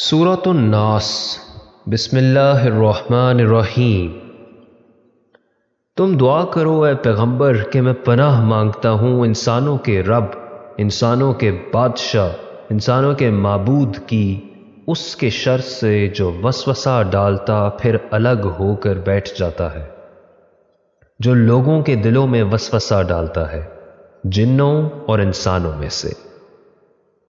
सूरत नास बसमीम तुम दुआ करो ए पैगंबर कि मैं पनाह मांगता हूँ इंसानों के रब इंसानों के बादशाह इंसानों के मबूद की उसके शर से जो वसवसा डालता फिर अलग होकर बैठ जाता है जो लोगों के दिलों में वसवसा डालता है जिन्नों और इंसानों में से